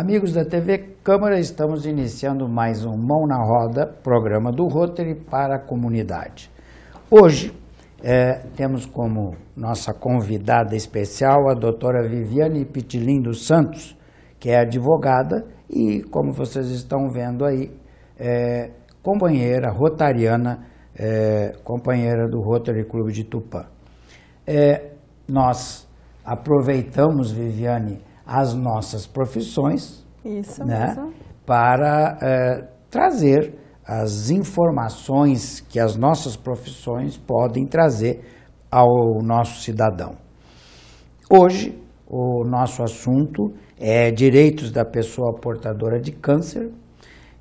Amigos da TV Câmara, estamos iniciando mais um Mão na Roda, programa do Rotary para a comunidade. Hoje é, temos como nossa convidada especial a doutora Viviane Pitilim dos Santos, que é advogada e, como vocês estão vendo aí, é, companheira rotariana, é, companheira do Rotary Clube de Tupã. É, nós aproveitamos, Viviane, as nossas profissões Isso né, mesmo. para é, trazer as informações que as nossas profissões podem trazer ao nosso cidadão. Hoje, o nosso assunto é direitos da pessoa portadora de câncer,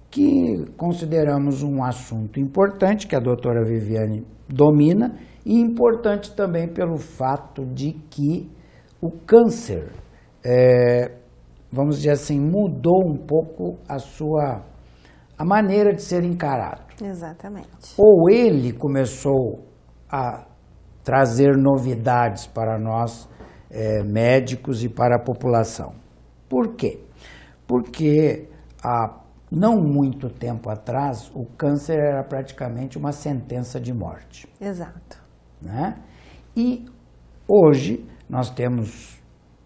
que consideramos um assunto importante, que a doutora Viviane domina, e importante também pelo fato de que o câncer é, vamos dizer assim, mudou um pouco a sua a maneira de ser encarado. Exatamente. Ou ele começou a trazer novidades para nós é, médicos e para a população. Por quê? Porque há não muito tempo atrás o câncer era praticamente uma sentença de morte. Exato. Né? E hoje nós temos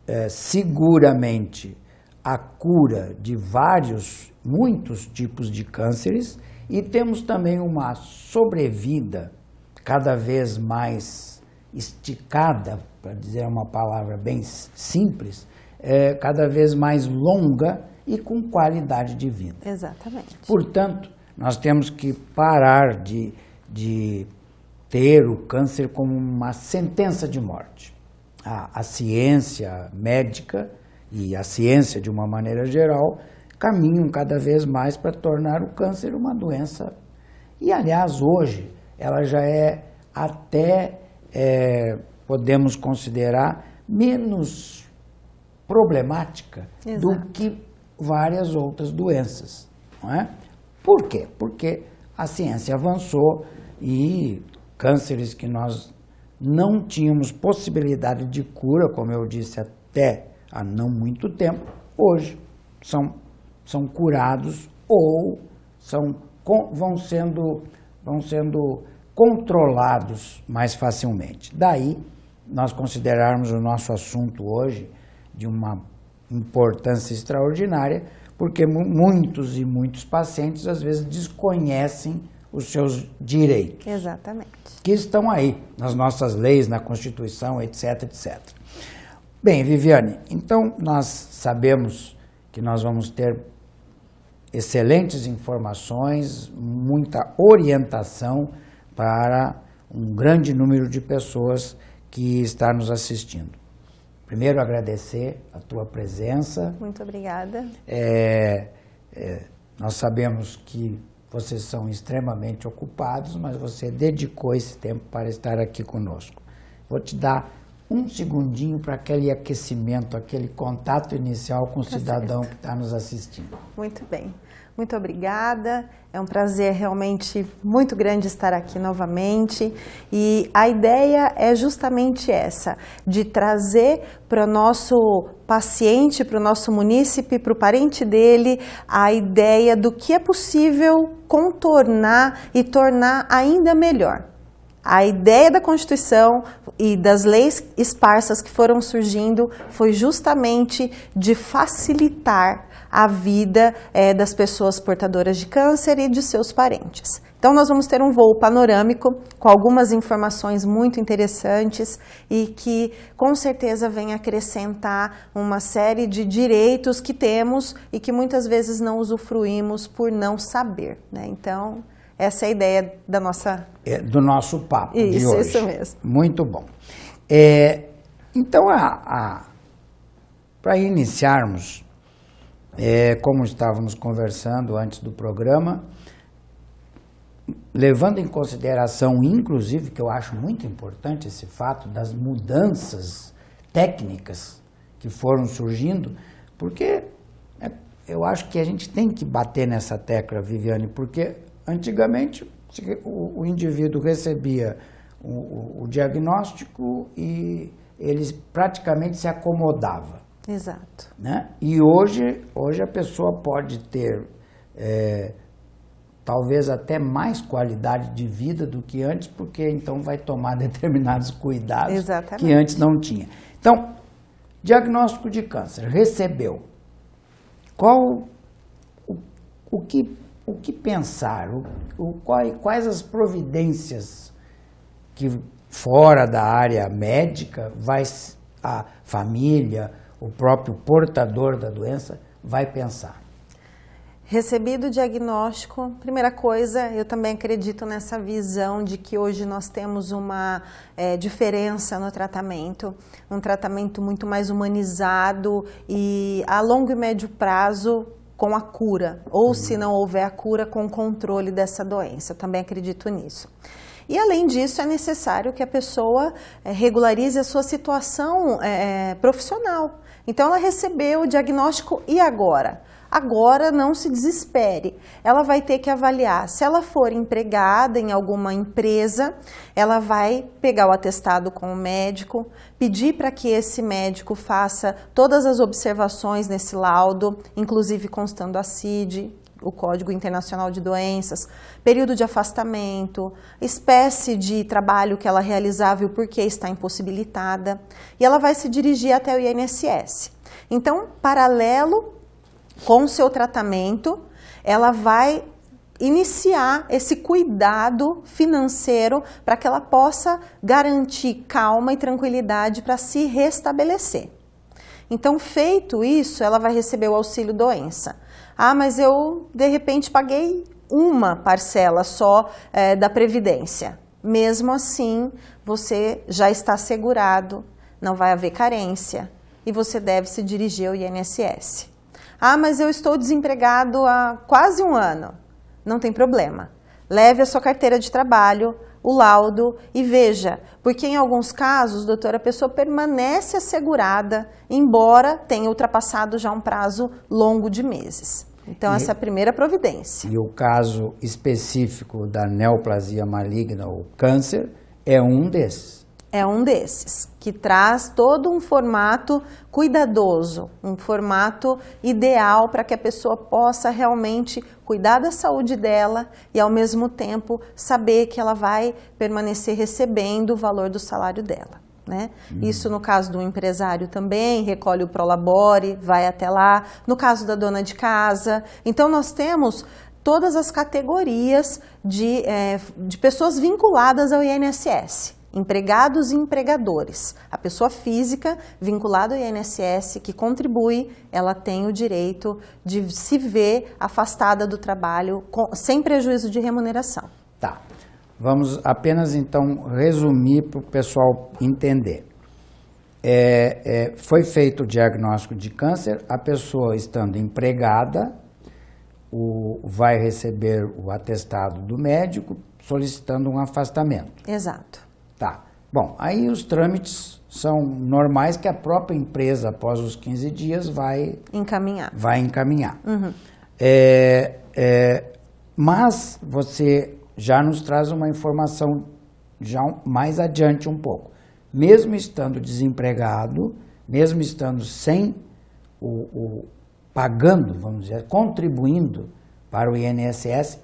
é, seguramente a cura de vários, muitos tipos de cânceres e temos também uma sobrevida cada vez mais esticada, para dizer uma palavra bem simples, é, cada vez mais longa e com qualidade de vida. Exatamente. Portanto, nós temos que parar de, de ter o câncer como uma sentença de morte a, a ciência médica e a ciência de uma maneira geral caminham cada vez mais para tornar o câncer uma doença. E aliás, hoje ela já é até, é, podemos considerar, menos problemática Exato. do que várias outras doenças. Não é? Por quê? Porque a ciência avançou e cânceres que nós não tínhamos possibilidade de cura, como eu disse até há não muito tempo, hoje são, são curados ou são, vão, sendo, vão sendo controlados mais facilmente. Daí, nós considerarmos o nosso assunto hoje de uma importância extraordinária, porque muitos e muitos pacientes às vezes desconhecem os seus direitos. Exatamente. Que estão aí nas nossas leis, na Constituição, etc, etc. Bem, Viviane, então nós sabemos que nós vamos ter excelentes informações, muita orientação para um grande número de pessoas que está nos assistindo. Primeiro, agradecer a tua presença. Muito obrigada. É, é, nós sabemos que vocês são extremamente ocupados, mas você dedicou esse tempo para estar aqui conosco. Vou te dar um segundinho para aquele aquecimento, aquele contato inicial com o tá cidadão que está nos assistindo. Muito bem. Muito obrigada. É um prazer realmente muito grande estar aqui novamente. E a ideia é justamente essa, de trazer para o nosso paciente, para o nosso munícipe, para o parente dele, a ideia do que é possível contornar e tornar ainda melhor. A ideia da Constituição e das leis esparsas que foram surgindo foi justamente de facilitar a vida é, das pessoas portadoras de câncer e de seus parentes. Então, nós vamos ter um voo panorâmico com algumas informações muito interessantes e que com certeza vem acrescentar uma série de direitos que temos e que muitas vezes não usufruímos por não saber. Né? Então, essa é a ideia da nossa. É, do nosso papo. Isso, de hoje. isso mesmo. Muito bom. É, então, a, a para iniciarmos é, como estávamos conversando antes do programa, levando em consideração, inclusive, que eu acho muito importante esse fato das mudanças técnicas que foram surgindo, porque é, eu acho que a gente tem que bater nessa tecla, Viviane, porque antigamente o, o indivíduo recebia o, o diagnóstico e ele praticamente se acomodava. Exato. Né? E hoje, hoje a pessoa pode ter é, talvez até mais qualidade de vida do que antes, porque então vai tomar determinados cuidados Exatamente. que antes não tinha. Então, diagnóstico de câncer, recebeu. Qual o, o que o que pensar, o, o, quais, quais as providências que fora da área médica vai a família, o próprio portador da doença vai pensar. Recebido o diagnóstico, primeira coisa, eu também acredito nessa visão de que hoje nós temos uma é, diferença no tratamento, um tratamento muito mais humanizado e a longo e médio prazo com a cura, ou uhum. se não houver a cura, com o controle dessa doença. Eu também acredito nisso. E além disso, é necessário que a pessoa é, regularize a sua situação é, é profissional. Então ela recebeu o diagnóstico e agora? Agora não se desespere. Ela vai ter que avaliar se ela for empregada em alguma empresa, ela vai pegar o atestado com o médico, pedir para que esse médico faça todas as observações nesse laudo, inclusive constando a CID, o Código Internacional de Doenças, período de afastamento, espécie de trabalho que ela realizava e o porquê está impossibilitada, e ela vai se dirigir até o INSS. Então, paralelo com o seu tratamento, ela vai iniciar esse cuidado financeiro para que ela possa garantir calma e tranquilidade para se restabelecer. Então, feito isso, ela vai receber o auxílio doença. Ah, mas eu de repente paguei uma parcela só é, da Previdência. Mesmo assim, você já está segurado, não vai haver carência e você deve se dirigir ao INSS. Ah, mas eu estou desempregado há quase um ano. Não tem problema. Leve a sua carteira de trabalho, o laudo e veja, porque em alguns casos, doutora, a pessoa permanece assegurada, embora tenha ultrapassado já um prazo longo de meses. Então, e, essa é a primeira providência. E o caso específico da neoplasia maligna ou câncer é um desses é um desses, que traz todo um formato cuidadoso, um formato ideal para que a pessoa possa realmente cuidar da saúde dela e ao mesmo tempo saber que ela vai permanecer recebendo o valor do salário dela. Né? Uhum. Isso no caso do empresário também, recolhe o Prolabore, vai até lá. No caso da dona de casa. Então, nós temos todas as categorias de, é, de pessoas vinculadas ao INSS empregados e empregadores. A pessoa física vinculada ao INSS que contribui, ela tem o direito de se ver afastada do trabalho com, sem prejuízo de remuneração. Tá. Vamos apenas então resumir para o pessoal entender. É, é, foi feito o diagnóstico de câncer, a pessoa estando empregada o, vai receber o atestado do médico solicitando um afastamento. Exato. Tá. Bom, aí os trâmites são normais que a própria empresa, após os 15 dias, vai encaminhar. Vai encaminhar. Uhum. É, é, mas você já nos traz uma informação já mais adiante um pouco. Mesmo estando desempregado, mesmo estando sem o, o pagando, vamos dizer, contribuindo para o INSS,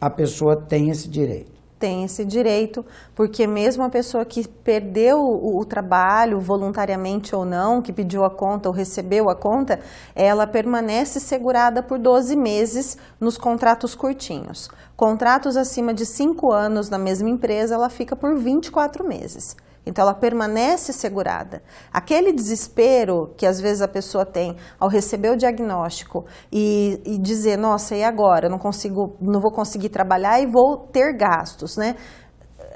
a pessoa tem esse direito tem esse direito, porque mesmo a pessoa que perdeu o, o, trabalho voluntariamente ou não, que pediu a conta ou recebeu a conta, ela permanece segurada por 12 meses nos contratos curtinhos. Contratos acima de 5 anos na mesma empresa, ela fica por 24 meses. Então ela permanece segurada. Aquele desespero que às vezes a pessoa tem ao receber o diagnóstico e, e dizer, nossa, e agora? Eu não consigo, não vou conseguir trabalhar e vou ter gastos, né?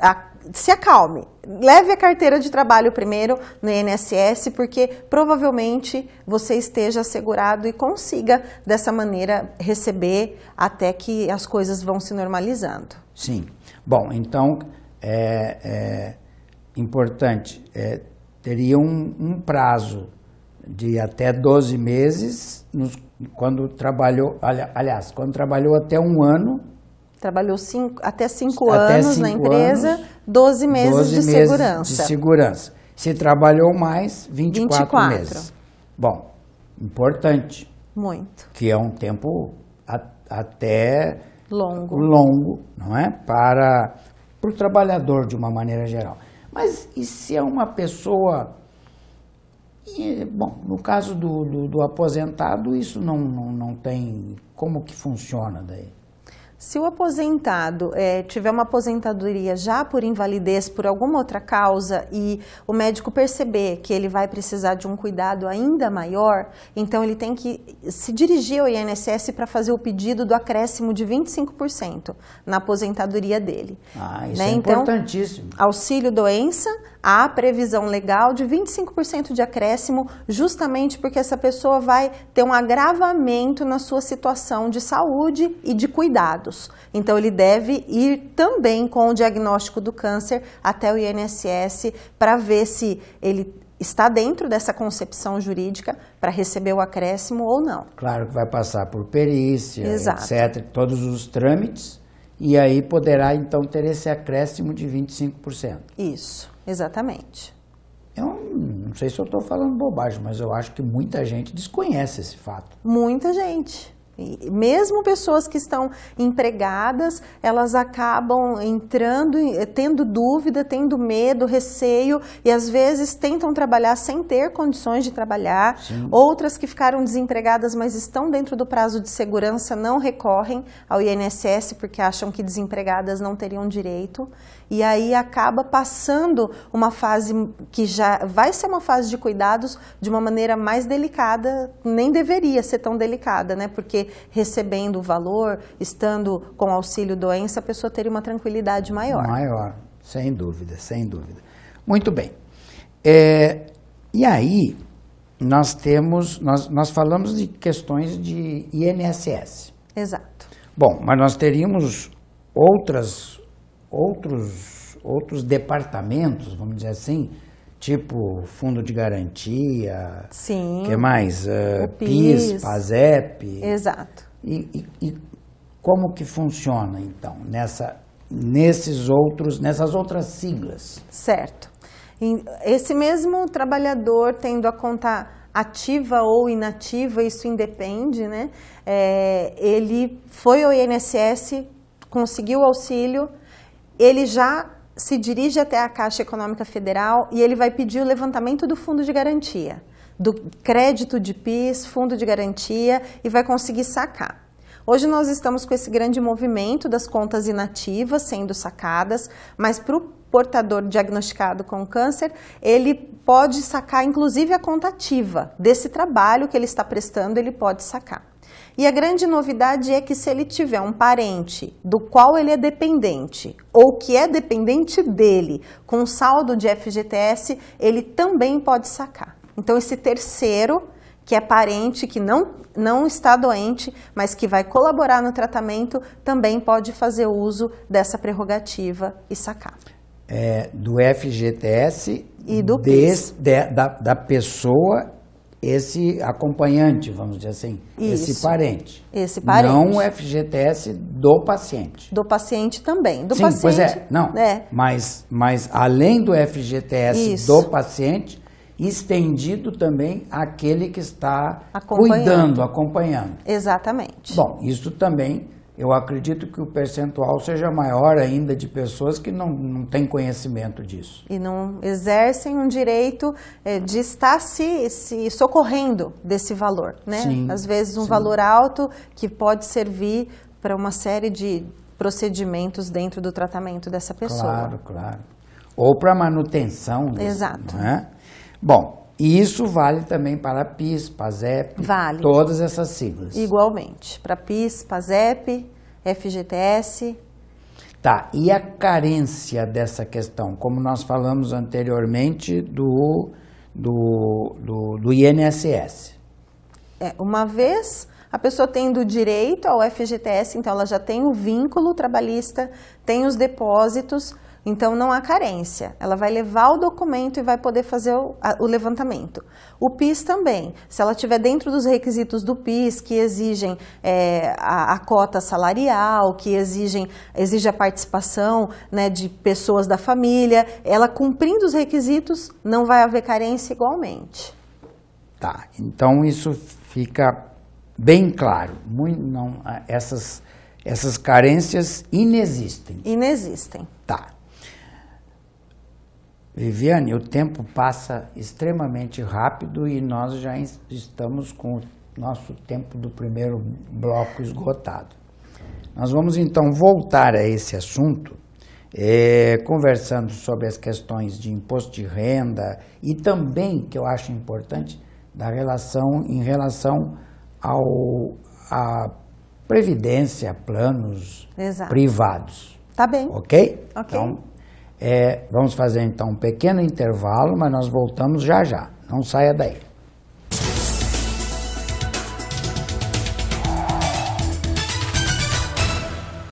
A, se acalme, leve a carteira de trabalho primeiro no INSS, porque provavelmente você esteja assegurado e consiga dessa maneira receber até que as coisas vão se normalizando. Sim. Bom, então é, é importante, é, teria um, um, prazo de até 12 meses, nos, quando trabalhou, aliás, quando trabalhou até um ano. Trabalhou cinco, até cinco até anos cinco na empresa, anos, 12 meses 12 de meses segurança. De segurança. Se trabalhou mais, 24, 24 meses. Bom, importante. Muito. Que é um tempo a, até longo. longo, não é? Para, para o trabalhador de uma maneira geral. Mas e se é uma pessoa. E, bom, no caso do, do, do aposentado, isso não, não, não tem. Como que funciona daí? Se o aposentado é, tiver uma aposentadoria já por invalidez, por alguma outra causa, e o médico perceber que ele vai precisar de um cuidado ainda maior, então ele tem que se dirigir ao INSS para fazer o pedido do acréscimo de 25% na aposentadoria dele. Ah, isso né? é então, importantíssimo. Então, auxílio doença há previsão legal de 25% de acréscimo, justamente porque essa pessoa vai ter um agravamento na sua situação de saúde e de cuidados. Então, ele deve ir também com o diagnóstico do câncer até o INSS para ver se ele está dentro dessa concepção jurídica para receber o acréscimo ou não. Claro que vai passar por perícia, Exato. etc., todos os trâmites e aí poderá então ter esse acréscimo de 25%. Isso, exatamente. Eu não sei se eu estou falando bobagem, mas eu acho que muita gente desconhece esse fato. Muita gente mesmo pessoas que estão empregadas, elas acabam entrando, eh, tendo dúvida, tendo medo, receio e às vezes tentam trabalhar sem ter condições de trabalhar. Sim. Outras que ficaram desempregadas, mas estão dentro do prazo de segurança, não recorrem ao INSS porque acham que desempregadas não teriam direito. E aí acaba passando uma fase que já vai ser uma fase de cuidados de uma maneira mais delicada, nem deveria ser tão delicada, né? Porque recebendo o valor, estando com auxílio doença, a pessoa teria uma tranquilidade maior. Maior, sem dúvida, sem dúvida. Muito bem. É, e aí, nós temos, nós, nós falamos de questões de INSS. Exato. Bom, mas nós teríamos outras, outros, outros departamentos, vamos dizer assim, tipo fundo de garantia. Sim. que mais? Ah, PIS, PIS, PASEP. Exato. E, e, e, como que funciona, então, nessa, nesses outros, nessas outras siglas? Certo. Esse mesmo trabalhador tendo a conta ativa ou inativa, isso independe, né? É, ele foi ao INSS, conseguiu auxílio, ele já se dirige até a Caixa Econômica Federal e ele vai pedir o levantamento do fundo de garantia, do crédito de PIS, fundo de garantia e vai conseguir sacar. Hoje nós estamos com esse grande movimento das contas inativas sendo sacadas, mas para o portador diagnosticado com câncer, ele pode sacar inclusive a conta ativa. Desse trabalho que ele está prestando, ele pode sacar. E a grande novidade é que se ele tiver um parente do qual ele é dependente ou que é dependente dele com saldo de FGTS, ele também pode sacar. Então esse terceiro que é parente que não, não está doente, mas que vai colaborar no tratamento, também pode fazer uso dessa prerrogativa e sacar. É, do FGTS e do des, de, da, da pessoa esse acompanhante, vamos dizer assim, Isso. esse parente. Esse parente. Não o FGTS do paciente. Do paciente também. Do Sim, paciente, pois é, não. É. Mas, mas além do FGTS Isso. do paciente, estendido também àquele que está acompanhando. cuidando, acompanhando. Exatamente. Bom, isso também eu acredito que o percentual seja maior ainda de pessoas que não, não têm conhecimento disso. E não exercem um direito é, de estar se, se socorrendo desse valor, né? Sim, Às vezes um sim. valor alto que pode servir para uma série de procedimentos dentro do tratamento dessa pessoa. Claro, claro. Ou para manutenção. Desse, Exato. Né? Bom, e isso vale também para PIS, PASEP, vale. todas essas siglas. Igualmente, para PIS, PASEP, FGTS. Tá, e a carência dessa questão, como nós falamos anteriormente do, do, do, do INSS? É, uma vez a pessoa tendo direito ao FGTS, então ela já tem o vínculo trabalhista, tem os depósitos, então não há carência. Ela vai levar o documento e vai poder fazer o, a, o levantamento. O PIS também. Se ela estiver dentro dos requisitos do PIS, que exigem é, a, a, cota salarial, que exigem exige a participação né, de pessoas da família, ela cumprindo os requisitos, não vai haver carência igualmente. Tá. Então isso fica bem claro. Muito, não, essas essas carências inexistem. Inexistem. Viviane, o tempo passa extremamente rápido e nós já estamos com o nosso tempo do primeiro bloco esgotado. Nós vamos então voltar a esse assunto, é, conversando sobre as questões de imposto de renda e também, que eu acho importante, da relação em relação ao a previdência, planos Exato. privados. Tá bem. Ok? okay. Então, é, vamos fazer então um pequeno intervalo, mas nós voltamos já já. Não saia daí.